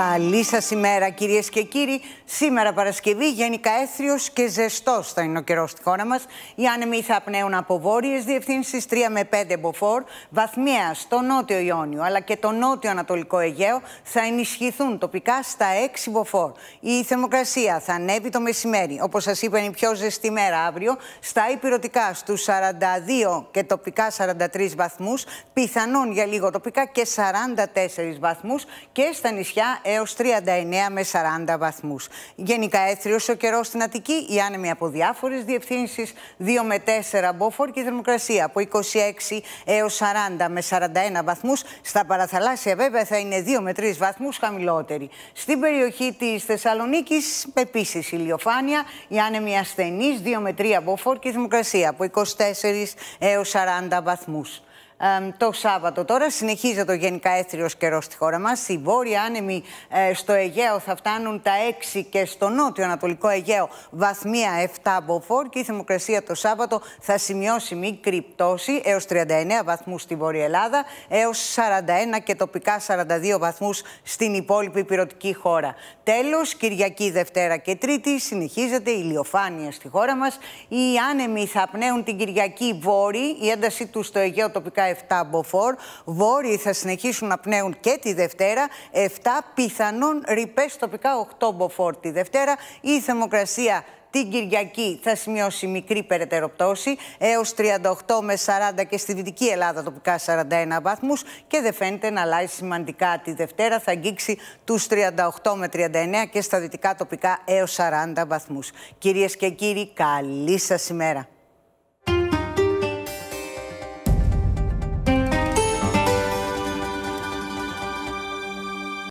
Καλή σας ημέρα, κυρίες και κύριοι. Σήμερα Παρασκευή, γενικά έθριος και ζεστός θα είναι ο καιρός στη χώρα μας. Οι άνεμοι θα πνέουν από βόρειες διευθύνσεις 3 με 5 μποφόρ. Βαθμία στο νότιο Ιόνιο αλλά και το νότιο Ανατολικό Αιγαίο θα ενισχυθούν τοπικά στα 6 μποφόρ. Η θερμοκρασία θα ανέβει το μεσημέρι. Όπως σας είπα, είναι η πιο ζεστή μέρα αύριο. Στα υπηρετικά στους 42 και τοπικά 43 βαθμούς. Πιθανόν για λίγο τοπικά και 44 βαθμούς. Και στα νησιά έως 39 με 40 βαθμούς. Γενικά έθριος ο καιρός στην Αττική, η άνεμοι από διάφορες διευθύνσεις 2 με 4 μποφόρ και η θερμοκρασία από 26 έως 40 με 41 βαθμούς. Στα παραθαλάσσια βέβαια θα είναι 2 με 3 βαθμούς χαμηλότερη. Στην περιοχή της Θεσσαλονίκης επίσης ηλιοφάνεια, η άνεμοι ασθενής 2 με 3 μποφόρ και η θερμοκρασία από 24 έως 40 βαθμούς το Σάββατο τώρα. Συνεχίζεται ο γενικά έθριος καιρός στη χώρα μας. Οι βόρειοι άνεμοι ε, στο Αιγαίο θα φτάνουν τα 6 και στο νότιο-ανατολικό Αιγαίο βαθμία 7 μποφόρ και η θερμοκρασία το Σάββατο θα σημειώσει μικρή πτώση έως 39 βαθμούς στη Βόρεια Ελλάδα, έως 41 και τοπικά 42 βαθμούς στην υπόλοιπη πυροτική χώρα. Τέλος, Κυριακή, Δευτέρα και Τρίτη συνεχίζεται η ηλιοφάνεια στη χώρα μας. Οι άνεμοι θα πνέουν την Κυριακή βόρη, η ένταση τους στο Αιγαίο τοπικά 7 μποφόρ. Βόρειοι θα συνεχίσουν να πνέουν και τη Δευτέρα. 7 πιθανόν ρηπές τοπικά 8 μποφόρ τη Δευτέρα. Η θερμοκρασία την Κυριακή θα σημειώσει μικρή περαιτέρω πτώση έως 38 με 40 και στη Δυτική Ελλάδα τοπικά 41 βαθμούς και δεν φαίνεται να αλλάζει σημαντικά τη Δευτέρα θα αγγίξει τους 38 με 39 και στα Δυτικά τοπικά έως 40 βαθμούς. Κυρίες και κύριοι καλή σας ημέρα.